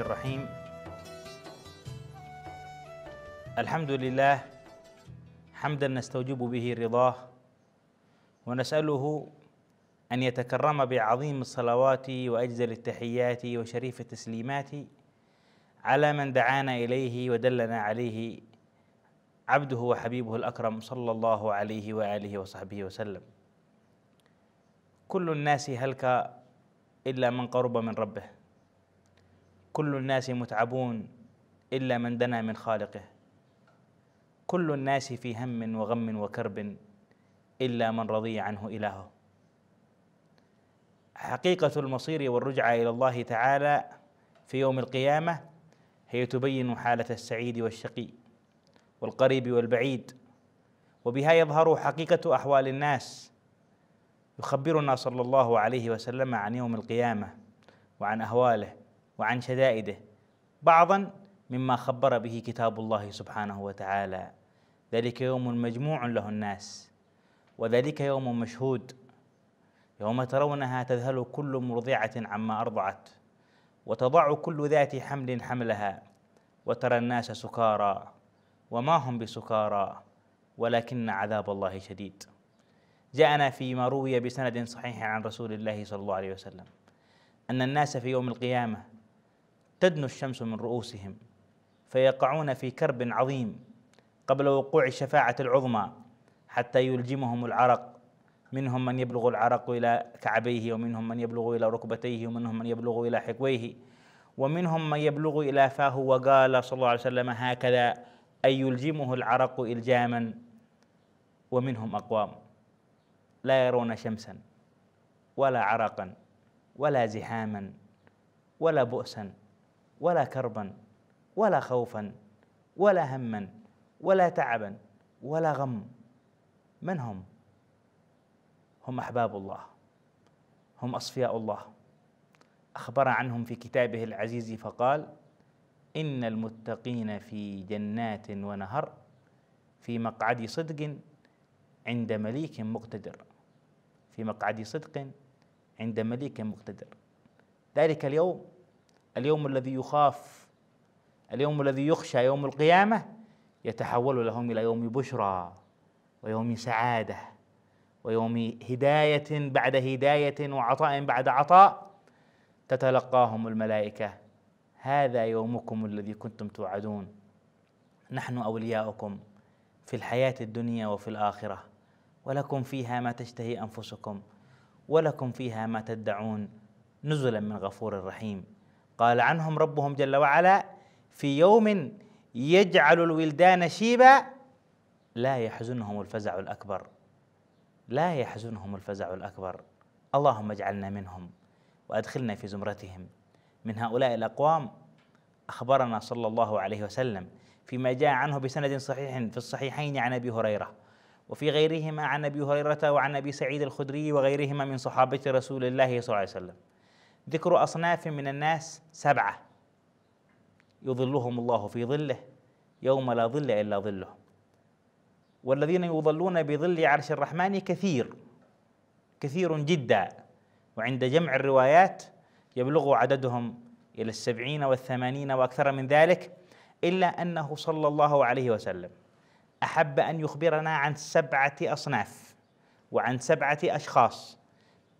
الرحمن الرحيم الحمد لله حمدا نستوجب به رضاه ونسأله أن يتكرم بعظيم الصلوات وأجزل التحيات وشريف التسليمات على من دعانا إليه ودلنا عليه عبده وحبيبه الأكرم صلى الله عليه وآله وصحبه وسلم كل الناس هلك إلا من قرب من ربه كل الناس متعبون الا من دنا من خالقه كل الناس في هم وغم وكرب الا من رضي عنه الهه حقيقه المصير والرجعه الى الله تعالى في يوم القيامه هي تبين حاله السعيد والشقي والقريب والبعيد وبها يظهر حقيقه احوال الناس يخبرنا صلى الله عليه وسلم عن يوم القيامه وعن اهواله وعن شدائده بعضا مما خبر به كتاب الله سبحانه وتعالى ذلك يوم مجموع له الناس وذلك يوم مشهود يوم ترونها تذهل كل مرضعة عما أرضعت وتضع كل ذات حمل حملها وترى الناس سكارى وما هم بسكارى ولكن عذاب الله شديد جاءنا فيما روي بسند صحيح عن رسول الله صلى الله عليه وسلم أن الناس في يوم القيامة تدنو الشمس من رؤوسهم فيقعون في كرب عظيم قبل وقوع الشفاعة العظمى حتى يلجمهم العرق منهم من يبلغ العرق إلى كعبيه ومنهم من يبلغ إلى ركبتيه ومنهم من يبلغ إلى حكويه ومنهم من يبلغ إلى فاه وقال صلى الله عليه وسلم هكذا أي يلجمه العرق إلجاما ومنهم أقوام لا يرون شمسا ولا عرقا ولا زحاما ولا بؤسا ولا كربا ولا خوفا ولا هما ولا تعبا ولا غم من هم هم احباب الله هم اصفياء الله اخبر عنهم في كتابه العزيز فقال ان المتقين في جنات ونهر في مقعد صدق عند مليك مقتدر في مقعد صدق عند مليك مقتدر ذلك اليوم اليوم الذي يخاف اليوم الذي يخشى يوم القيامة يتحول لهم إلى يوم بشرى ويوم سعادة ويوم هداية بعد هداية وعطاء بعد عطاء تتلقاهم الملائكة هذا يومكم الذي كنتم توعدون نحن أولياؤكم في الحياة الدنيا وفي الآخرة ولكم فيها ما تشتهي أنفسكم ولكم فيها ما تدعون نزلا من غفور رحيم قال عنهم ربهم جل وعلا في يوم يجعل الولدان شيبا لا يحزنهم الفزع الاكبر لا يحزنهم الفزع الاكبر اللهم اجعلنا منهم وادخلنا في زمرتهم من هؤلاء الاقوام اخبرنا صلى الله عليه وسلم فيما جاء عنه بسند صحيح في الصحيحين عن ابي هريره وفي غيرهما عن ابي هريره وعن ابي سعيد الخدري وغيرهما من صحابه رسول الله صلى الله عليه وسلم ذكر أصناف من الناس سبعة يظلهم الله في ظله يوم لا ظل إلا ظله والذين يظلون بظل عرش الرحمن كثير كثير جدا وعند جمع الروايات يبلغ عددهم إلى السبعين والثمانين وأكثر من ذلك إلا أنه صلى الله عليه وسلم أحب أن يخبرنا عن سبعة أصناف وعن سبعة أشخاص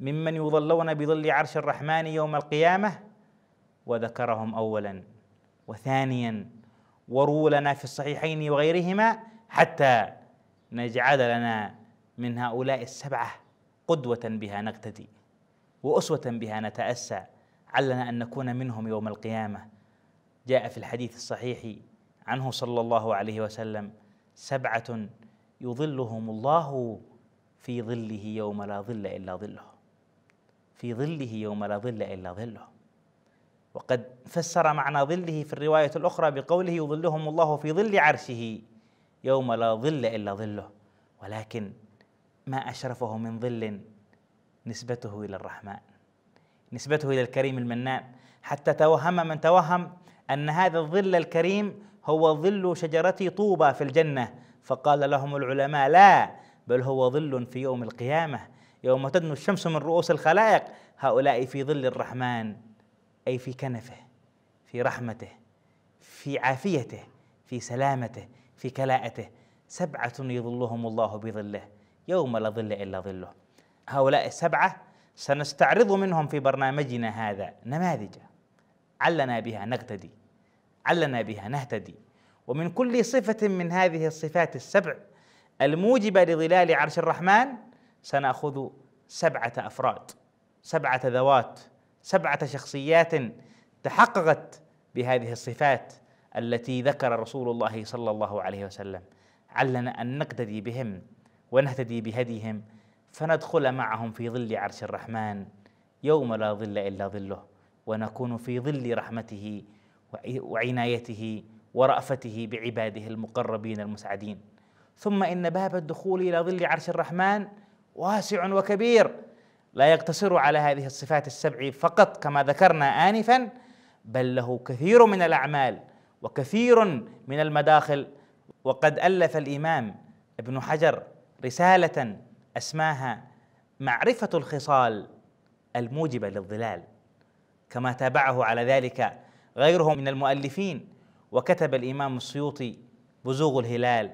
ممن يظلون بظل عرش الرحمن يوم القيامه وذكرهم اولا وثانيا ورولنا لنا في الصحيحين وغيرهما حتى نجعل لنا من هؤلاء السبعه قدوه بها نقتدي واسوه بها نتاسى علنا ان نكون منهم يوم القيامه جاء في الحديث الصحيح عنه صلى الله عليه وسلم سبعه يظلهم الله في ظله يوم لا ظل الا ظله في ظله يوم لا ظل إلا ظله وقد فسر معنى ظله في الرواية الأخرى بقوله يظلهم الله في ظل عرشه يوم لا ظل إلا ظله ولكن ما أشرفه من ظل نسبته إلى الرحمن نسبته إلى الكريم المنان حتى توهم من توهم أن هذا الظل الكريم هو ظل شجرة طوبى في الجنة فقال لهم العلماء لا بل هو ظل في يوم القيامة يوم تدنو الشمس من رؤوس الخلائق هؤلاء في ظل الرحمن أي في كنفه في رحمته في عافيته في سلامته في كلاءته سبعة يظلهم الله بظله يوم لا ظل إلا ظله هؤلاء السبعة سنستعرض منهم في برنامجنا هذا نماذج علنا بها نقتدي علنا بها نهتدي ومن كل صفة من هذه الصفات السبع الموجبة لظلال عرش الرحمن سنأخذ سبعة أفراد سبعة ذوات سبعة شخصيات تحققت بهذه الصفات التي ذكر رسول الله صلى الله عليه وسلم علنا أن نقتدي بهم ونهتدي بهديهم فندخل معهم في ظل عرش الرحمن يوم لا ظل إلا ظله ونكون في ظل رحمته وعنايته ورأفته بعباده المقربين المسعدين ثم إن باب الدخول إلى ظل عرش الرحمن واسع وكبير لا يقتصر على هذه الصفات السبع فقط كما ذكرنا آنفا بل له كثير من الأعمال وكثير من المداخل وقد ألف الإمام ابن حجر رسالة أسماها معرفة الخصال الموجبة للظلال كما تابعه على ذلك غيره من المؤلفين وكتب الإمام السيوطي بزوغ الهلال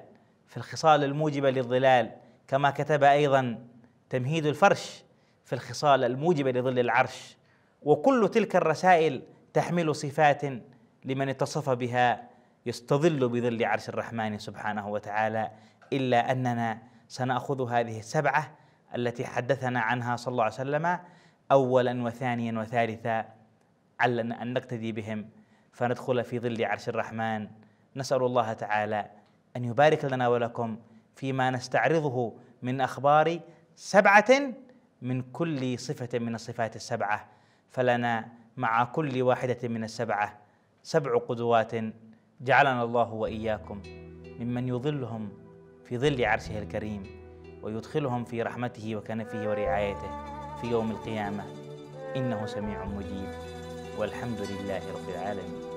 في الخصال الموجبة للظلال كما كتب ايضا تمهيد الفرش في الخصال الموجبه لظل العرش وكل تلك الرسائل تحمل صفات لمن اتصف بها يستظل بظل عرش الرحمن سبحانه وتعالى الا اننا سناخذ هذه السبعه التي حدثنا عنها صلى الله عليه وسلم اولا وثانيا وثالثا علنا ان نقتدي بهم فندخل في ظل عرش الرحمن نسال الله تعالى ان يبارك لنا ولكم فيما نستعرضه من اخبار سبعه من كل صفه من الصفات السبعه فلنا مع كل واحده من السبعه سبع قدوات جعلنا الله واياكم ممن يظلهم في ظل عرشه الكريم ويدخلهم في رحمته وكنفه ورعايته في يوم القيامه انه سميع مجيب والحمد لله رب العالمين